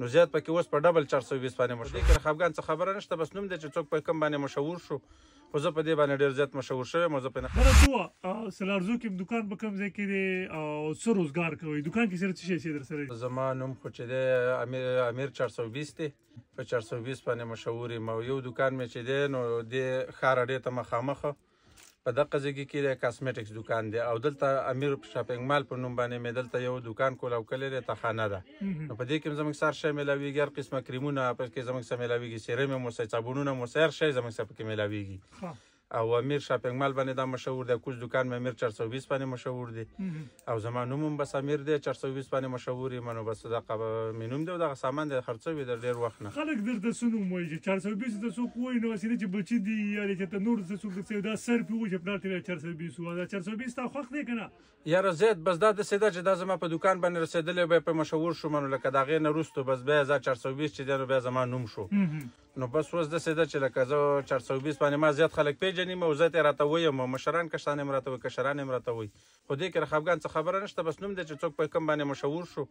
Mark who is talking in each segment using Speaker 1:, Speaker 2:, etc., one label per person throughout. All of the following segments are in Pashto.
Speaker 1: نو زیات پکې اوس په ډبل 420 باندې مشهور کې خفغان څه خبره نشته بس نوم دې چې څوک په کم باندې مشهور شو خو زه په دې باندې ډیر زیات مشهور شوی مزه په نه
Speaker 2: خبره سلارزو کې دکان په کم ځای کې دی
Speaker 1: او څه روزګار کوي دکان کې سره څه شي در سره زما نوم خو چې دی امیر امیر 420 دی په 420 باندې مشهور یم یو دکان مې چې دی نو د خار اړې ته مخامخ په دغه ځای کې د کاسمیټکس دکان دی او دلته امیر شاپینګ مال په نوم باندې مې دلته یو دکان کول او کلی دی تخانه ده نو په دې کې زموږ سر شی ملاویږي هر قسمه کریمونه په کې زموږ سره ملاویږي سیرم مو سره صابونونه مو سره شی زموږ سره پکې ملاویږي او امیر شاپینګ مال باندې دا مشهور دی کوز دکان مې امیر 420 باندې مشهور دی او زما نوم بس امیر دی 420 باندې مشهور منو بس دا قب مینوم دی دا سامان د خرڅوي در ډیر وخت نه
Speaker 2: خلک درته سونو موي چې 420 د سو کوی نو سینې چې بچی دی یاره چې ته نور څه څوک څه دا سر په وجه پلار تیر 420 او دا 420 تا خوخ دی کنه
Speaker 1: یاره زید بس دا د سیده چې دا زما په دکان باندې رسیدلې به په مشهور شوم نو لکه دا غیر نه روستو بس به 420 چې دا به زما نوم شو نو بس اوس داسې ده چې لکه زه چار سوه بیس باندې ما زیات خلک پېژنیم او زه یې راته وایم مشران کشتان یې م راته وایي کشران یې م راته وایي خو دې کې رخافګان څه خبره نشته بس نوم دی چې څوک په کوم باندې مشهور شو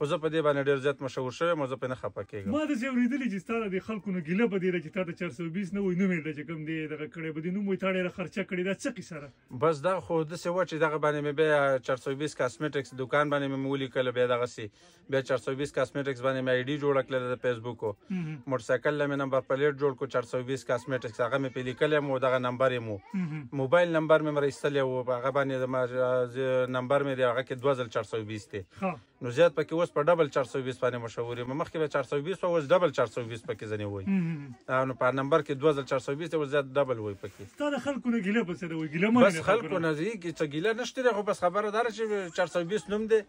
Speaker 1: خو زه په دې باندې ډېر زیات مشهور شوی یم زه پرې نه خفه کېږم ما
Speaker 2: داسې اورېدلي چې ستا د دې خلکو نه ګیله به دې ده چې تا ته چار سوه بیس نوی نوم یې ده چې کوم دې دغه کړی به دې نوم وایي تا ډېره خرچه کړې دا څه قیسه ده
Speaker 1: بس دا خو داسې وه چې دغه باندې مې بیا چار سوه بیس کاسمیټکس دوکان باندې مې ولیکله بیا دغسې بیا چار سوه بیس کاسمیټکس باندې مې آی ډي جوړه کړله د فیسبوکو موټرسایکل له مې نمبر پلیټ جوړ کړو چار سوه بیس کاسمیټکس هغه مې پې لیکلی یم دغه نمبر یې مو موبایل نمبر مې مې راایستلی وو په هغه باندې نمبر مې دی هغه کې دوه زره چار سوه بیس دی نو زیات پکې اوس اوس په ډبل 420 باندې مشهور یم مخکې به 420 اوس ډبل 420 پکې ځنی وای نو په نمبر کې 2420 اوس زیات ډبل وای پکې
Speaker 2: تا د خلکو نه ګیله په سره وای ګیله مې بس خلکو
Speaker 1: نه زی کې چې ګیله نشته خو بس خبره دار چې 420 نوم دی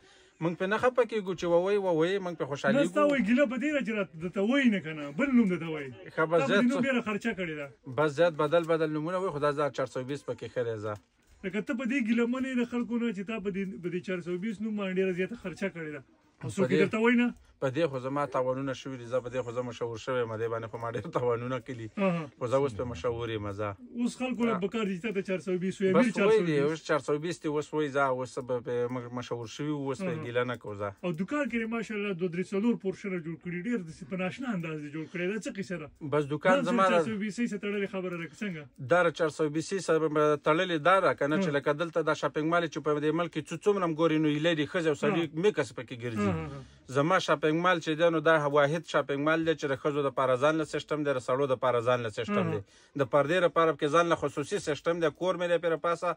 Speaker 1: مونږ په نه خپه کېږو چې ووی ووی مونږ په خوشحالي ګو نستا وای
Speaker 2: ګله په دې رجرات د ته وای نه کنه بل نوم د ته وای خبر زیات نو ډیره خرچه کړی دا
Speaker 1: بس زیات بدل بدل نمونه وای خدا زار 420 پکې خره زه
Speaker 2: لکه ته په دې ګله منې د خلکو نه چې تا په دې 420 نوم باندې ډیره زیاته خرچه کړی دا
Speaker 1: ¿Han suscrito está buena? په دې خو زما تاوانونه شوي دي زه په دې خو زه مشهور شوی یم دې باندې خو ما ډېر تاوانونه کړي خو زه اوس په مشهور یم زه
Speaker 2: اوس خلکو له پکار دي ته 420 وي 420 دی اوس
Speaker 1: 420 دی اوس وای زه اوس په مشهور شوی اوس په ګیله نه کوم زه
Speaker 2: او دکان کې ماشاالله دوه درې څلور پورشنه جوړ کړي ډېر د پناشنه انداز جوړ کړي دا څه قصه ده بس دکان زما 420 سره تړلې خبره راکړه
Speaker 1: څنګه دا 420 سره تړلې دا را کنه چې لکه دلته دا شاپینګ مال چې په دې ملک څو څومره ګورینو یلې دي خزه او سړي میکس پکې ګرځي زما شاپینګ مال چې دی نو دا واحد شاپینګ مال دی چې د ښځو دپاره ځان له سیسټم دی د سړو دپاره ځان له سیسټم دی د پردې لپاره پکې ځان له خصوصي سیسټم دی کور مې دی پېره پاسه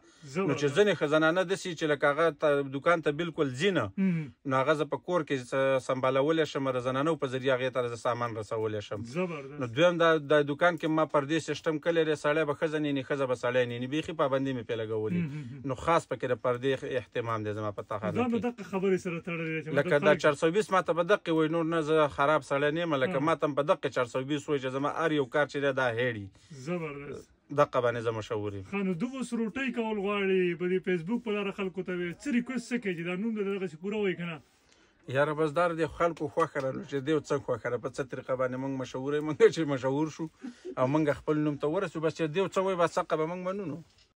Speaker 1: نو چې ځینې ښځنانه داسې چې لکه هغه دکان ته بالکل ځي نه نو هغه زه په کور کې سنبالولی شم د زنانو په ذریعه هغې ته زه سامان رسولی شم نو دویم دا د دکان کې ما پردې سیسټم کلی دی سړی به ښځه نینی ښځه به سړی نینی بیخي پابندي مې پې لګولي نو خاص پکې د پردې اهتمام دی زما په تاخانه
Speaker 2: کې لکه دا چهارسوي
Speaker 1: پولیس ما ته په دقه وای نور نه زه خراب سړی نه یم لکه ما ته په دقه 420 وای چې زما هر یو کار چې دا هېړي
Speaker 2: زبردست
Speaker 1: دقه باندې زما شوري
Speaker 2: خانو دوه سروټي کول غواړي په فیسبوک په لار خلکو ته څه ریکوست کوي چې دا نوم دغه څه پوره وای کنه
Speaker 1: یاره بس دار دی خلکو خوخه را چې دیو څنګه خوخه را په څه طریقه باندې مونږ مشهور مونږ چې مشهور شو او مونږ خپل نوم ته ورسو بس چې دیو څه وای بس څه به مونږ منونو